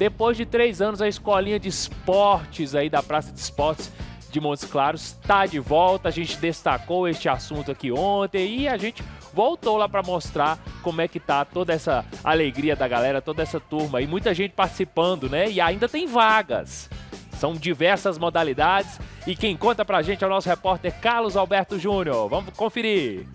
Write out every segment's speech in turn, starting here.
Depois de três anos, a escolinha de esportes aí da Praça de Esportes de Montes Claros está de volta. A gente destacou este assunto aqui ontem e a gente voltou lá para mostrar como é que tá toda essa alegria da galera, toda essa turma e muita gente participando, né? E ainda tem vagas. São diversas modalidades e quem conta pra gente é o nosso repórter Carlos Alberto Júnior. Vamos conferir.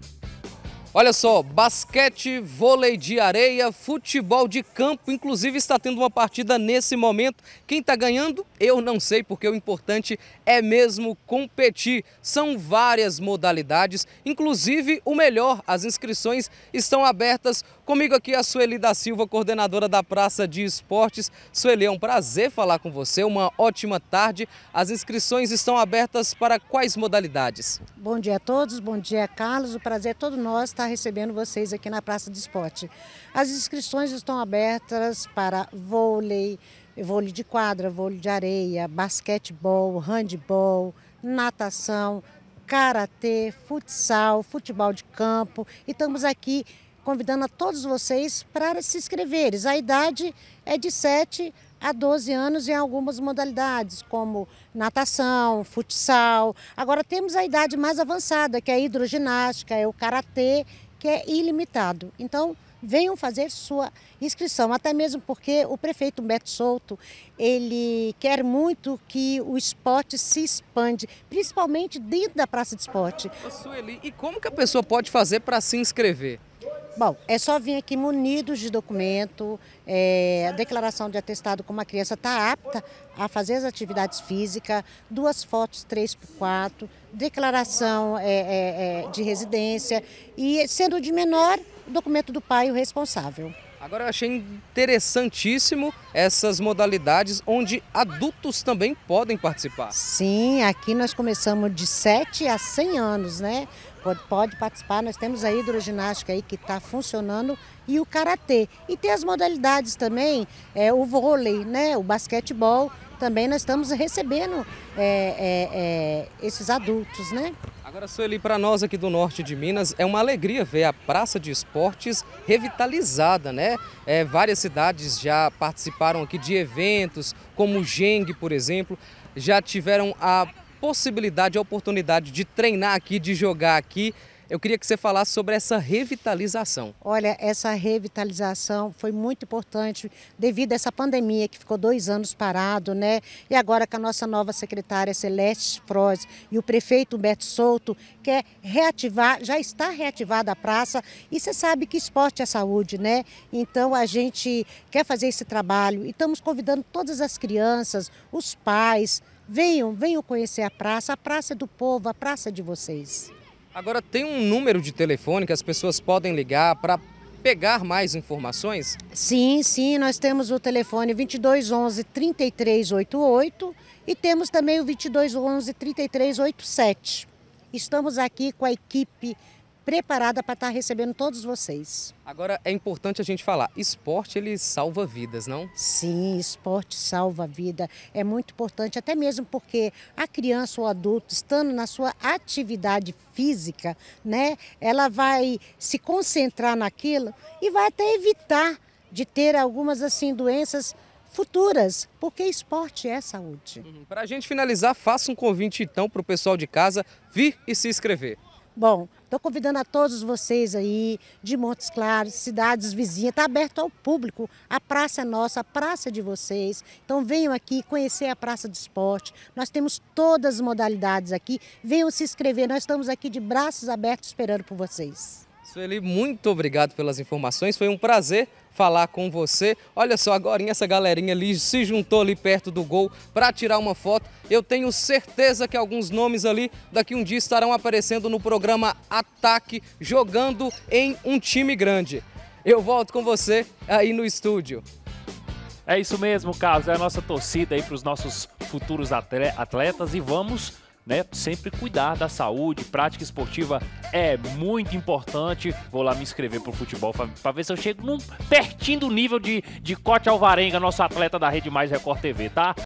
Olha só, basquete, vôlei de areia, futebol de campo, inclusive está tendo uma partida nesse momento. Quem está ganhando? Eu não sei, porque o importante é mesmo competir. São várias modalidades, inclusive o melhor, as inscrições estão abertas. Comigo aqui é a Sueli da Silva, coordenadora da Praça de Esportes. Sueli, é um prazer falar com você, uma ótima tarde. As inscrições estão abertas para quais modalidades? Bom dia a todos, bom dia Carlos, o prazer é todo nosso estar estar recebendo vocês aqui na Praça de Esporte. As inscrições estão abertas para vôlei, vôlei de quadra, vôlei de areia, basquetebol, handball, natação, karatê, futsal, futebol de campo. E estamos aqui convidando a todos vocês para se inscreverem. A idade é de 7 a 12 anos em algumas modalidades, como natação, futsal. Agora temos a idade mais avançada, que é a hidroginástica, é o karatê, que é ilimitado. Então, venham fazer sua inscrição, até mesmo porque o prefeito Beto Souto, ele quer muito que o esporte se expande, principalmente dentro da praça de esporte. Ô Sueli, e como que a pessoa pode fazer para se inscrever? Bom, é só vir aqui munidos de documento, é, declaração de atestado como a criança está apta a fazer as atividades físicas, duas fotos 3 por 4 declaração é, é, é, de residência e, sendo de menor, documento do pai o responsável. Agora eu achei interessantíssimo essas modalidades onde adultos também podem participar. Sim, aqui nós começamos de 7 a 100 anos, né? Pode, pode participar, nós temos a hidroginástica aí que está funcionando e o karatê. E tem as modalidades também, é, o vôlei, né? O basquetebol também nós estamos recebendo é, é, é, esses adultos, né? Agora, Sueli, para nós aqui do norte de Minas, é uma alegria ver a Praça de Esportes revitalizada, né? É, várias cidades já participaram aqui de eventos, como o Geng, por exemplo, já tiveram a possibilidade, a oportunidade de treinar aqui, de jogar aqui. Eu queria que você falasse sobre essa revitalização. Olha, essa revitalização foi muito importante devido a essa pandemia que ficou dois anos parado, né? E agora com a nossa nova secretária Celeste Proz e o prefeito Humberto Souto quer reativar, já está reativada a praça e você sabe que esporte é saúde, né? Então a gente quer fazer esse trabalho e estamos convidando todas as crianças, os pais, venham, venham conhecer a praça, a praça é do povo, a praça é de vocês. Agora, tem um número de telefone que as pessoas podem ligar para pegar mais informações? Sim, sim, nós temos o telefone 2211 3388 e temos também o 2211 3387. Estamos aqui com a equipe preparada para estar tá recebendo todos vocês. Agora é importante a gente falar, esporte ele salva vidas, não? Sim, esporte salva vida, é muito importante, até mesmo porque a criança ou adulto estando na sua atividade física, né, ela vai se concentrar naquilo e vai até evitar de ter algumas assim doenças futuras, porque esporte é saúde. Uhum. Para a gente finalizar, faça um convite então para o pessoal de casa vir e se inscrever. Bom, estou convidando a todos vocês aí de Montes Claros, cidades vizinhas, está aberto ao público. A praça é nossa, a praça é de vocês. Então venham aqui conhecer a Praça do Esporte. Nós temos todas as modalidades aqui. Venham se inscrever, nós estamos aqui de braços abertos esperando por vocês. Sueli, muito obrigado pelas informações. Foi um prazer falar com você. Olha só, agora essa galerinha ali se juntou ali perto do gol para tirar uma foto. Eu tenho certeza que alguns nomes ali daqui um dia estarão aparecendo no programa Ataque, jogando em um time grande. Eu volto com você aí no estúdio. É isso mesmo, Carlos. É a nossa torcida aí para os nossos futuros atletas e vamos né? Sempre cuidar da saúde, prática esportiva é muito importante. Vou lá me inscrever pro futebol para ver se eu chego num, pertinho do nível de, de Cote Alvarenga, nosso atleta da Rede Mais Record TV, tá?